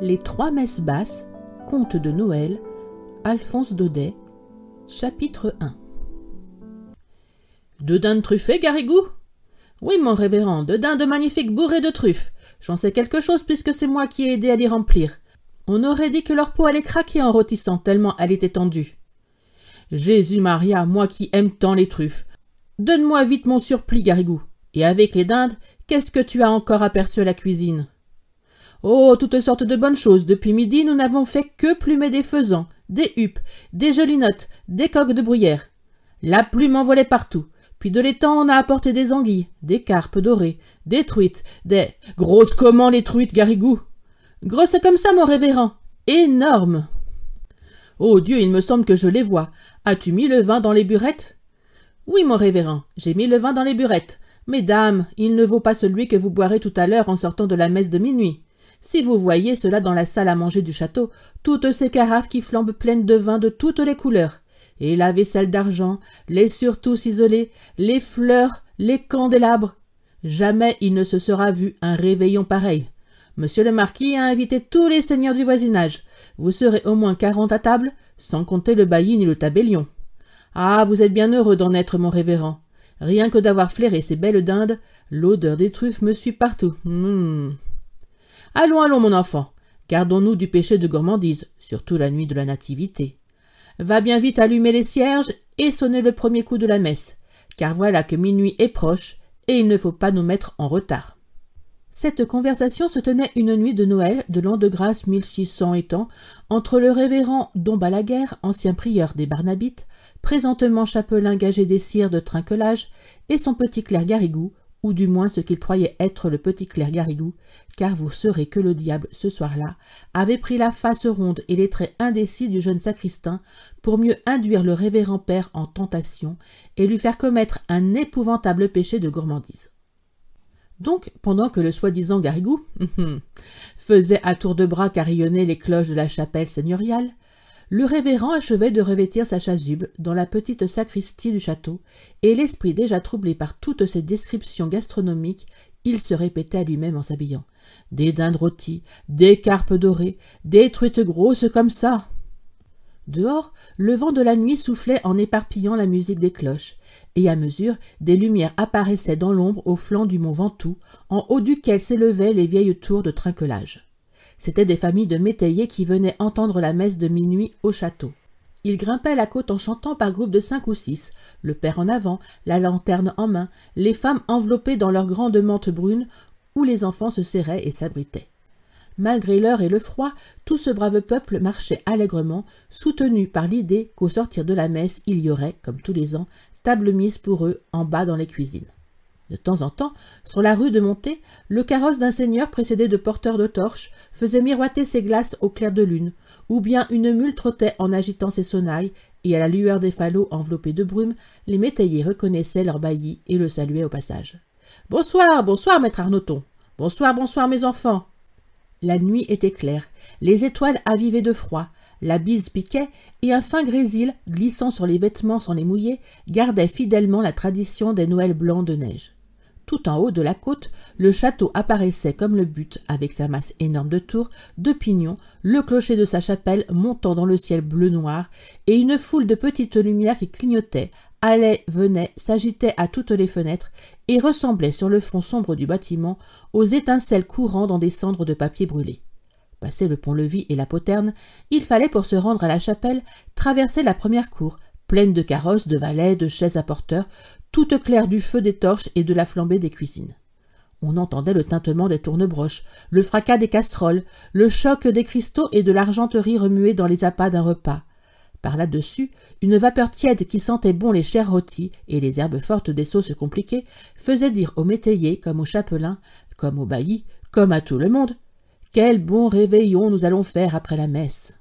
Les trois messes basses, Comte de Noël, Alphonse Daudet, chapitre 1 Deux dindes truffées, Garigou Oui, mon révérend, deux dindes magnifiques bourrées de truffes. J'en sais quelque chose puisque c'est moi qui ai aidé à les remplir. On aurait dit que leur peau allait craquer en rôtissant tellement elle était tendue. Jésus Maria, moi qui aime tant les truffes. Donne-moi vite mon surplis, Garigou. Et avec les dindes, qu'est-ce que tu as encore aperçu à la cuisine Oh, toutes sortes de bonnes choses. Depuis midi, nous n'avons fait que plumer des faisans, des huppes, des gelinottes, des coques de bruyère. La plume envolait partout. Puis de l'étang, on a apporté des anguilles, des carpes dorées, des truites, des... Grosses comment les truites, Garigou ?»« Grosses comme ça, mon révérend Énormes Oh Dieu, il me semble que je les vois. As-tu mis le vin dans les burettes Oui, mon révérend, j'ai mis le vin dans les burettes. Mesdames, il ne vaut pas celui que vous boirez tout à l'heure en sortant de la messe de minuit. Si vous voyez cela dans la salle à manger du château, toutes ces carafes qui flambent pleines de vin de toutes les couleurs, et la vaisselle d'argent, les surtouts isolés, les fleurs, les candélabres. Jamais il ne se sera vu un réveillon pareil. Monsieur le marquis a invité tous les seigneurs du voisinage. Vous serez au moins quarante à table, sans compter le bailli ni le tabellion. Ah, vous êtes bien heureux d'en être, mon révérend. Rien que d'avoir flairé ces belles dindes, l'odeur des truffes me suit partout. Hmm. Allons, allons, mon enfant. Gardons-nous du péché de gourmandise, surtout la nuit de la Nativité. Va bien vite allumer les cierges et sonner le premier coup de la messe, car voilà que minuit est proche et il ne faut pas nous mettre en retard. Cette conversation se tenait une nuit de Noël de l'an de grâce 1600 étant entre le révérend Don Balaguer, ancien prieur des Barnabites, présentement chapelain gagé des cires de trinquelage, et son petit clerc Garigou, ou du moins ce qu'il croyait être le petit clerc Garrigou, car vous saurez que le diable, ce soir-là, avait pris la face ronde et les traits indécis du jeune sacristain pour mieux induire le révérend père en tentation et lui faire commettre un épouvantable péché de gourmandise. Donc, pendant que le soi-disant Garrigou faisait à tour de bras carillonner les cloches de la chapelle seigneuriale, le révérend achevait de revêtir sa chasuble dans la petite sacristie du château, et l'esprit déjà troublé par toutes ces descriptions gastronomiques, il se répétait à lui-même en s'habillant. Des dindes rôties, des carpes dorées, des truites grosses comme ça. Dehors, le vent de la nuit soufflait en éparpillant la musique des cloches, et à mesure, des lumières apparaissaient dans l'ombre au flanc du mont Ventoux, en haut duquel s'élevaient les vieilles tours de trinquelage. C'étaient des familles de métayers qui venaient entendre la messe de minuit au château. Ils grimpaient la côte en chantant par groupe de cinq ou six, le père en avant, la lanterne en main, les femmes enveloppées dans leurs grandes mantes brunes, où les enfants se serraient et s'abritaient. Malgré l'heure et le froid, tout ce brave peuple marchait allègrement, soutenu par l'idée qu'au sortir de la messe, il y aurait, comme tous les ans, table mise pour eux en bas dans les cuisines. De temps en temps, sur la rue de Montée, le carrosse d'un seigneur précédé de porteurs de torches faisait miroiter ses glaces au clair de lune, ou bien une mule trottait en agitant ses sonnailles, et à la lueur des falots enveloppés de brume, les métayers reconnaissaient leur bailli et le saluaient au passage. « Bonsoir, bonsoir, maître Arnoton. Bonsoir, bonsoir, mes enfants. » La nuit était claire, les étoiles avivaient de froid, la bise piquait, et un fin grésil, glissant sur les vêtements sans les mouiller, gardait fidèlement la tradition des Noëls blancs de neige. Tout en haut de la côte, le château apparaissait comme le but, avec sa masse énorme de tours, de pignons, le clocher de sa chapelle montant dans le ciel bleu-noir, et une foule de petites lumières qui clignotaient, allaient, venaient, s'agitaient à toutes les fenêtres, et ressemblaient sur le fond sombre du bâtiment aux étincelles courant dans des cendres de papier brûlé. Passé le pont-levis et la poterne, il fallait pour se rendre à la chapelle traverser la première cour, pleine de carrosses, de valets, de chaises à porteurs, toute claire du feu des torches et de la flambée des cuisines. On entendait le tintement des tournebroches, le fracas des casseroles, le choc des cristaux et de l'argenterie remuée dans les appâts d'un repas. Par là-dessus, une vapeur tiède qui sentait bon les chairs rôties et les herbes fortes des sauces compliquées faisait dire aux métayers, comme aux chapelains, comme aux baillis, comme à tout le monde Quel bon réveillon nous allons faire après la messe